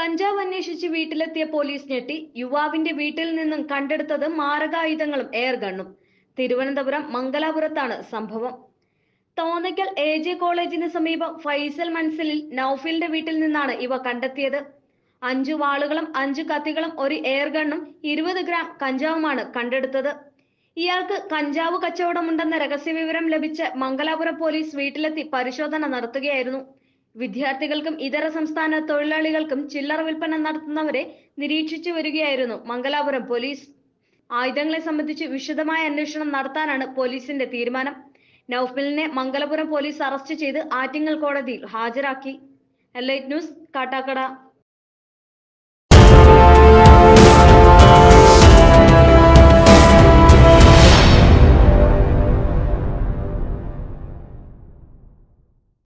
കഞ്ചാവ് അന്വേഷിച്ച് വീട്ടിലെത്തിയ പോലീസ് ഞെട്ടി യുവാവിന്റെ വീട്ടിൽ നിന്നും കണ്ടെടുത്തത് മാരകായുധങ്ങളും എയർ ഗണ്ണും തിരുവനന്തപുരം മംഗലാപുരത്താണ് സംഭവം തോന്നയ്ക്കൽ എ ജെ കോളേജിന് സമീപം ഫൈസൽ മൻസിലിൽ നൌഫിലിന്റെ വീട്ടിൽ നിന്നാണ് ഇവ കണ്ടെത്തിയത് അഞ്ചു വാളുകളും അഞ്ചു കത്തികളും ഒരു എയർ ഗണ്ണും ഇരുപത് ഗ്രാം കഞ്ചാവുമാണ് കണ്ടെടുത്തത് ഇയാൾക്ക് കഞ്ചാവ് കച്ചവടമുണ്ടെന്ന രഹസ്യവിവരം ലഭിച്ച മംഗലാപുരം പോലീസ് വീട്ടിലെത്തി പരിശോധന നടത്തുകയായിരുന്നു വിദ്യാർത്ഥികൾക്കും ഇതര സംസ്ഥാന തൊഴിലാളികൾക്കും ചില്ലറ വിൽപ്പന നടത്തുന്നവരെ നിരീക്ഷിച്ചു വരികയായിരുന്നു മംഗലാപുരം പോലീസ് ആയുധങ്ങളെ സംബന്ധിച്ച് വിശദമായ അന്വേഷണം നടത്താനാണ് പോലീസിന്റെ തീരുമാനം നൌഫലിനെ മംഗലപുരം പോലീസ് അറസ്റ്റ് ചെയ്ത് ആറ്റിങ്ങൽ കോടതിയിൽ ഹാജരാക്കി എലൈറ്റ് ന്യൂസ് കാട്ടാക്കട